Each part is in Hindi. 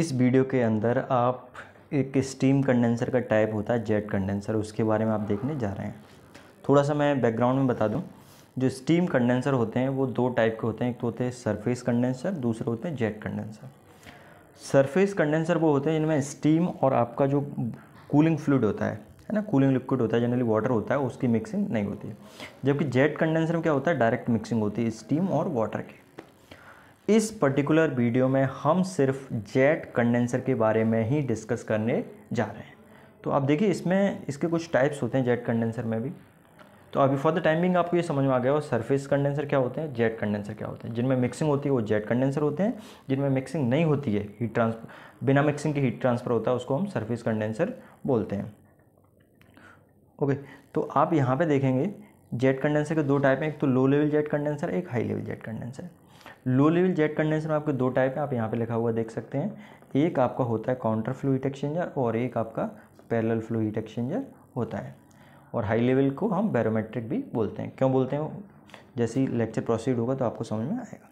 इस वीडियो के अंदर आप एक स्टीम कंडेंसर का टाइप होता है जेट कंडेंसर उसके बारे में आप देखने जा रहे हैं थोड़ा सा मैं बैकग्राउंड में बता दूं जो स्टीम कंडेंसर होते हैं वो दो टाइप के होते हैं एक तो होते हैं सरफेस कंडेंसर दूसरे होते हैं जेट कंडेंसर सरफेस कंडेंसर वो होते हैं जिनमें स्टीम और आपका जो कूलिंग फ्लूड होता है है ना कूलिंग लिक्विड होता है जनरली वाटर होता है उसकी मिक्सिंग नहीं होती है जबकि जेट कंडेंसर में क्या होता है डायरेक्ट मिक्सिंग होती है स्टीम और वाटर की इस पर्टिकुलर वीडियो में हम सिर्फ जेट कंडेंसर के बारे में ही डिस्कस करने जा रहे हैं तो आप देखिए इसमें इसके कुछ टाइप्स होते हैं जेट कंडेंसर में भी तो अभी फॉर द टाइमिंग आपको ये समझ में आ गया हो सरफेस कंडेंसर क्या होते हैं जेट कंडेंसर क्या होते हैं जिनमें मिक्सिंग होती है वो जेट कंडेंसर होते हैं जिनमें मिक्सिंग नहीं होती है हीट ट्रांसफर बिना मिक्सिंग के हीट ट्रांसफर होता है उसको हम सर्फेस कंडेंसर बोलते हैं ओके तो आप यहाँ पर देखेंगे जेट कंडेंसर के दो टाइप हैं एक तो लो लेवल जेट कंडेंसर एक high level jet condenser low level jet condenser में आपके दो टाइप हैं आप यहाँ पे लिखा हुआ देख सकते हैं एक आपका होता है काउंटर फ्लू हीट एक्सचेंजर और एक आपका पैरेलल फ्लू हीट एक्सचेंजर होता है और हाई लेवल को हम बैरोमेट्रिक भी बोलते हैं क्यों बोलते हैं जैसे ही लेक्चर प्रोसीड होगा तो आपको समझ में आएगा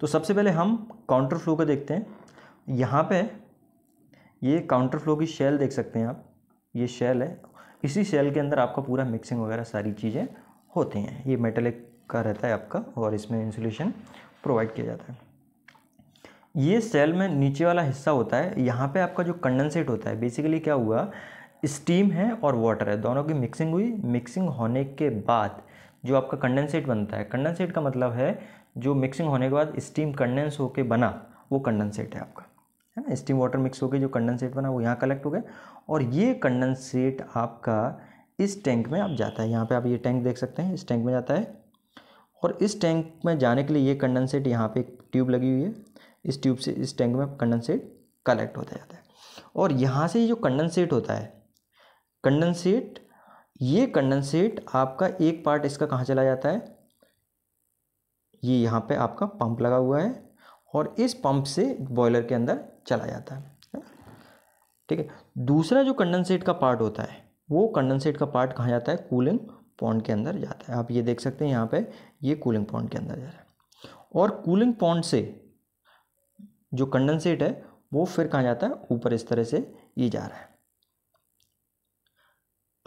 तो सबसे पहले हम काउंटर फ्लो का देखते हैं यहाँ पर ये काउंटर फ्लो की शेल देख सकते हैं आप ये शेल है इसी शेल के अंदर आपका पूरा मिक्सिंग वगैरह सारी चीज़ें होती हैं ये मेटलिक का रहता है आपका और इसमें इंसुलेशन प्रोवाइड किया जाता है ये सेल में नीचे वाला हिस्सा होता है यहाँ पे आपका जो कंडेंसेट होता है बेसिकली क्या हुआ स्टीम है और वाटर है दोनों की मिक्सिंग हुई मिक्सिंग होने के बाद जो आपका कंडेंसेट बनता है कंडेंसेट का मतलब है जो मिक्सिंग होने के बाद स्टीम कंडेंस होकर बना वो कंडेंसेट है आपका है ना स्टीम वाटर मिक्स होकर जो कंडेंसेट बना वो यहाँ कलेक्ट हो गया और ये कंडेंसेट आपका इस टैंक में आप जाता है यहाँ पे आप ये टैंक देख सकते हैं इस टैंक में जाता है और इस टैंक में जाने के लिए ये कंडेंसेट यहाँ पे एक ट्यूब लगी हुई है इस ट्यूब से इस टैंक में कंडेंसेट कलेक्ट होता जाता है और यहाँ से जो कंडेंसेट होता है कंडेंसेट ये कंडेंसेट आपका एक पार्ट इसका कहाँ चला जाता है ये यहाँ पे आपका पंप लगा हुआ है और इस पंप से बॉयलर के अंदर चला जाता है ठीक है दूसरा जो कंडेंसेट का पार्ट होता है वो कंडेंसेट का पार्ट कहाँ जाता है कूलिंग पॉन्ड के अंदर जाता है आप ये देख सकते हैं यहाँ पे ये कूलिंग पॉन्ड के अंदर जा रहा है और कूलिंग पॉन्ड से जो कंडेंसेट है वो फिर कहाँ जाता है ऊपर इस तरह से ये जा रहा है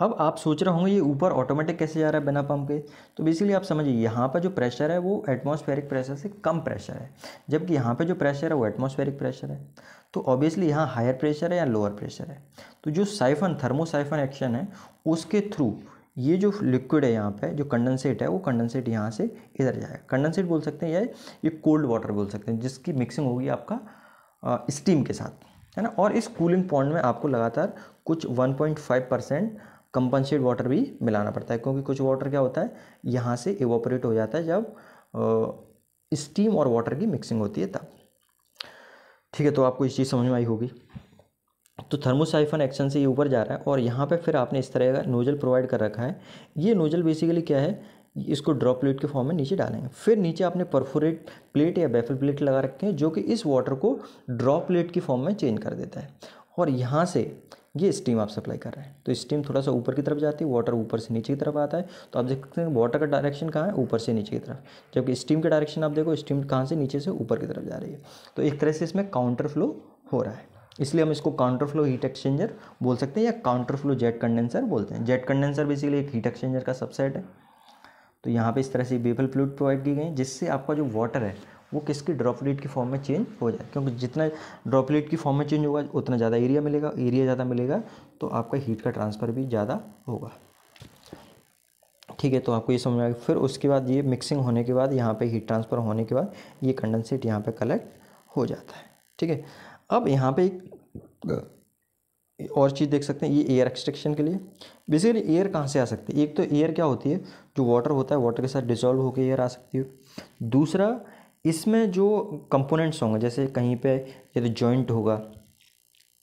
अब आप सोच रहे होंगे ये ऊपर ऑटोमेटिक कैसे जा रहा है बिना पंप के तो बेसिकली आप समझिए यहाँ पर जो प्रेशर है वो एटमॉस्फेरिक प्रेशर से कम प्रेशर है जबकि यहाँ पे जो प्रेशर है वो एटमॉस्फेरिक प्रेशर है तो ऑब्वियसली यहाँ हायर प्रेशर है या लोअर प्रेशर है तो जो साइफन थर्मोसाइफन एक्शन है उसके थ्रू ये जो लिक्विड है यहाँ पे जो कंडेंसेट है वो कंडेंसेट यहाँ से इधर जाएगा कंडेंसेट बोल सकते हैं या ये कोल्ड वाटर बोल सकते हैं जिसकी मिक्सिंग होगी आपका स्टीम के साथ है ना और इस कूलिंग पॉइंट में आपको लगातार कुछ 1.5 परसेंट कंपनसेट वाटर भी मिलाना पड़ता है क्योंकि कुछ वाटर क्या होता है यहाँ से एवोपरेट हो जाता है जब स्टीम और वाटर की मिक्सिंग होती है तब ठीक है तो आपको इस चीज़ समझ में आई होगी तो थर्मोसाइफन एक्शन से ये ऊपर जा रहा है और यहाँ पे फिर आपने इस तरह का नोजल प्रोवाइड कर रखा है ये नोजल बेसिकली क्या है इसको ड्रॉपलेट के फॉर्म में नीचे डालेंगे फिर नीचे आपने परफोरेट प्लेट या बेफल प्लेट लगा रखे हैं जो कि इस वाटर को ड्रॉपलेट के फॉर्म में चेंज कर देता है और यहाँ से ये स्टीम आप सप्लाई कर रहे हैं तो स्टीम थोड़ा सा ऊपर की तरफ जाती है वाटर ऊपर से नीचे की तरफ आता है तो आप देख सकते हैं वाटर का डायरेक्शन कहाँ है ऊपर से नीचे की तरफ जबकि स्टीम का डायरेक्शन आप देखो स्टीम कहाँ से नीचे से ऊपर की तरफ जा रही है तो एक तरह से इसमें काउंटर फ्लो हो रहा है इसलिए हम इसको काउंटर फ्लो हीट एक्सचेंजर बोल सकते हैं या काउंटर फ्लो जेट कंडेंसर बोलते हैं जेट कंडेंसर बेसिकली एक हीट एक्सचेंजर का सबसेट है तो यहाँ पे इस तरह से बेबल फ्लूड प्रोवाइड की गई है जिससे आपका जो वाटर है वो किसकी ड्रॉपलेट की फॉर्म में चेंज हो जाए क्योंकि जितना ड्रॉपलेट की फॉर्म में चेंज होगा उतना ज़्यादा एरिया मिलेगा एरिया ज़्यादा मिलेगा तो आपका हीट का ट्रांसफ़र भी ज़्यादा होगा ठीक है तो आपको ये समझ आएगा फिर उसके बाद ये मिक्सिंग होने के बाद यहाँ पे हीट ट्रांसफ़र होने के बाद ये कंडेंसेट यहाँ पे कलेक्ट हो जाता है ठीक है अब यहाँ पे एक और चीज़ देख सकते हैं ये एयर एक्सट्रैक्शन के लिए बेसिकली एयर कहाँ से आ सकती है एक तो एयर क्या होती है जो वाटर होता है वाटर के साथ डिजॉल्व होकर एयर आ सकती है दूसरा इसमें जो कंपोनेंट्स होंगे जैसे कहीं पे यदि जॉइंट होगा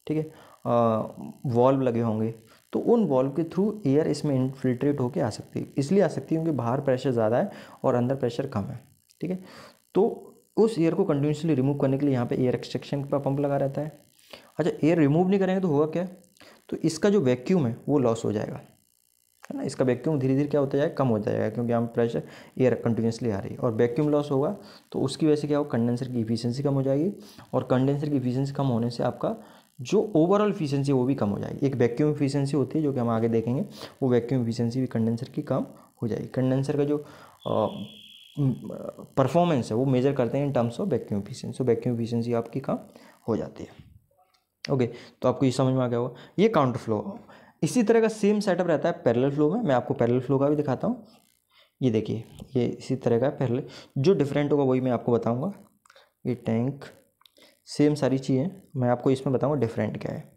ठीक है वॉल्व लगे होंगे तो उन वॉल्व के थ्रू एयर इसमें इनफिल्ट्रेट होकर आ सकती है इसलिए आ सकती है क्योंकि बाहर प्रेशर ज़्यादा है और अंदर प्रेशर कम है ठीक है तो उस एयर को कंटिन्यूसली रिमूव करने के लिए यहाँ पे एयर एक्सट्रैक्शन का पंप लगा रहता है अच्छा एयर रिमूव नहीं करेंगे तो होगा क्या तो इसका जो वैक्यूम है वो लॉस हो जाएगा है ना इसका वैक्यूम धीरे धीरे क्या होता जाएगा कम हो जाएगा क्योंकि हम प्रेशर एयर कंटिन्यूसली आ रही है और वैक्यूम लॉस होगा तो उसकी वजह से क्या होगा कंडेंसर की इफिशियंसी कम हो जाएगी और कंडेंसर की इफिशियंसी कम होने से आपका जो ओवरऑल इफिशियंसी वो भी कम हो जाएगी एक वैक्यूम इफिशियंसी होती है जो कि हम आगे देखेंगे वो वैक्यूम इफिशियंसी भी कंडेंसर की कम हो जाएगी कंडेंसर का जो परफॉर्मेंस है वो मेज़र करते हैं in terms of vacuum efficiency तो वैक्यूम इफिशियंसी आपकी कम हो जाती है ओके okay, तो आपको ये समझ में आ गया होगा ये काउंटर फ्लो इसी तरह का सेम सेटअप रहता है पैरेलल फ्लो में मैं आपको पैरेलल फ्लो का भी दिखाता हूँ ये देखिए ये इसी तरह का पैरेलल जो डिफरेंट होगा वही मैं आपको बताऊँगा ये टैंक सेम सारी चीज़ें मैं आपको इसमें बताऊँगा डिफरेंट क्या है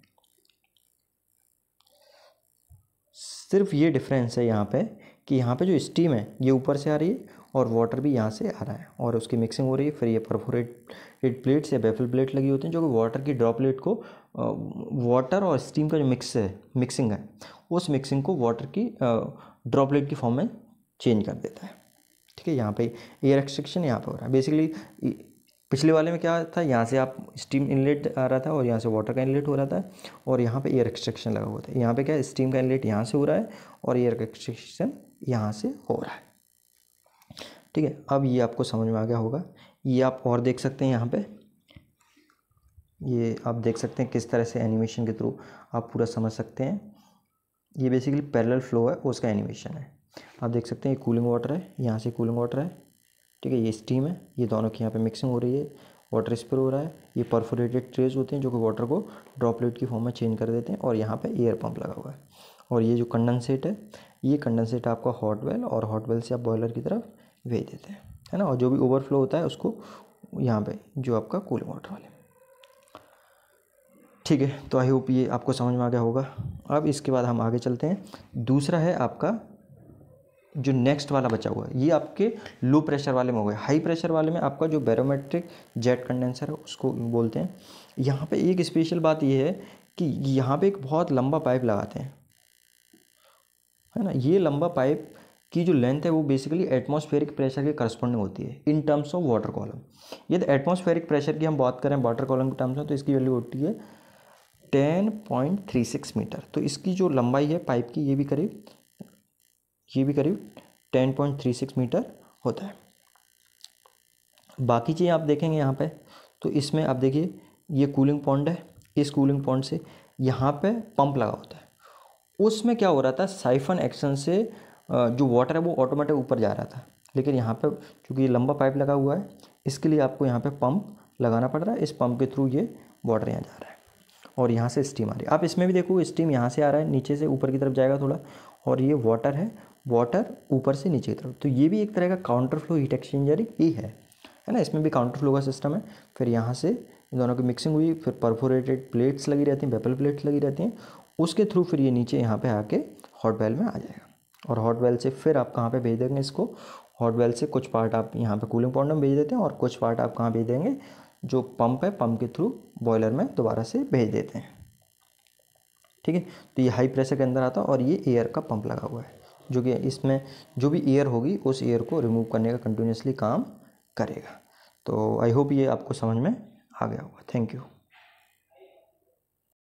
सिर्फ ये डिफरेंस है यहाँ पर कि यहाँ पर जो स्टीम है ये ऊपर से आ रही है और वाटर भी यहाँ से आ रहा है और उसकी मिक्सिंग हो रही है फिर ये एड प्लेट्स या बेफल प्लेट लगी होती हैं जो कि वाटर की ड्रॉपलेट को वाटर और स्टीम का जो मिक्स है मिक्सिंग है उस मिक्सिंग को वाटर की ड्रॉपलेट की फॉर्म में चेंज कर देता है ठीक है यहाँ पे एयर एक्सट्रक्शन यहाँ पर हो रहा है बेसिकली पिछले वाले में क्या था यहाँ से आप स्टीम इनलेट आ रहा था और यहाँ से वाटर का इनलेट हो रहा था और यहाँ पे एयर एक्सट्रक्शन लगा हुआ था यहाँ पे क्या स्टीम का इनलेट यहाँ से हो रहा है और एयर एक्सट्रक्शन यहाँ से हो रहा है ठीक है अब ये आपको समझ में आ गया होगा ये आप और देख सकते हैं यहाँ पे ये आप देख सकते हैं किस तरह से एनिमेशन के थ्रू आप पूरा समझ सकते हैं ये बेसिकली पैरेलल फ्लो है उसका एनिमेशन है आप देख सकते हैं ये कूलिंग वाटर है यहाँ से कूलिंग वाटर है ठीक है ये स्टीम है ये दोनों की यहाँ पे मिक्सिंग हो रही है वाटर स्प्रे हो रहा है ये परफोरेटेड ट्रेज होते हैं जो कि वाटर को ड्रॉपलेट की फॉर्म में चेंज कर देते हैं और यहाँ पर एयर पम्प लगा हुआ है और ये जो कंडेंसेट है ये कंडेंसेट आपका हॉट वेल और हॉट वेल से आप बॉयलर की तरफ भेज देते हैं है ना और जो भी ओवरफ्लो होता है उसको यहाँ पे जो आपका कूलिंग वाटर वाले ठीक है तो आई होप ये आपको समझ में आ गया होगा अब इसके बाद हम आगे चलते हैं दूसरा है आपका जो नेक्स्ट वाला बचा हुआ है ये आपके लो प्रेशर वाले में हो गया हाई प्रेशर वाले में आपका जो बैरोमेट्रिक जेट कंडेंसर है उसको बोलते हैं यहाँ पे एक स्पेशल बात ये है कि यहाँ पे एक बहुत लंबा पाइप लगाते हैं है ना ये लंबा पाइप की जो लेंथ है वो बेसिकली एटमॉस्फेरिक प्रेशर के करस्पॉन्डिंग होती है in terms of water column यदि एटमॉस्फेरिक प्रेशर की हम बात करें वाटर कॉलम के टर्म्स में तो इसकी वैल्यू होती है ten point three six metre तो इसकी जो लंबाई है पाइप की ये भी करीब ये भी करीब ten point three six metre होता है बाकी चीज़ें आप देखेंगे यहाँ पर तो इसमें आप देखिए ये कूलिंग पॉन्ड है इस कूलिंग पॉन्ड से यहाँ पर पंप लगा होता है उसमें क्या हो रहा था साइफन एक्शन से जो वाटर है वो ऑटोमेटिक ऊपर जा रहा था लेकिन यहाँ पर चूँकि लंबा पाइप लगा हुआ है इसके लिए आपको यहाँ पर पम्प लगाना पड़ रहा है इस पम्प के थ्रू ये वाटर यहाँ जा रहा है और यहाँ से स्टीम आ रही है आप इसमें भी देखो स्टीम यहाँ से आ रहा है नीचे से ऊपर की तरफ जाएगा थोड़ा और ये वाटर है वाटर ऊपर से नीचे की तरफ तो ये भी एक तरह का काउंटर फ्लो हीट एक्सचेंजर ही है है ना इसमें भी काउंटर फ्लो का सिस्टम है फिर यहाँ से दोनों की मिक्सिंग हुई फिर परफोरेटेड प्लेट्स लगी रहती हैं बेपल प्लेट्स लगी रहती हैं उसके थ्रू फिर ये नीचे यहाँ पे आके हॉट बैल में आ जाएगा और हॉट वेल से फिर आप कहाँ पे भेज देंगे इसको हॉट वेल से कुछ पार्ट आप यहाँ पे कूलिंग पॉइंट में भेज देते हैं और कुछ पार्ट आप कहाँ भेज देंगे जो पंप है पंप के थ्रू बॉयलर में दोबारा से भेज देते हैं ठीक है तो ये हाई प्रेशर के अंदर आता है और ये एयर का पंप लगा हुआ है जो कि इसमें जो भी एयर होगी उस एयर को रिमूव करने का कंटिन्यूसली काम करेगा तो आई होप ये आपको समझ में आ गया होगा थैंक यू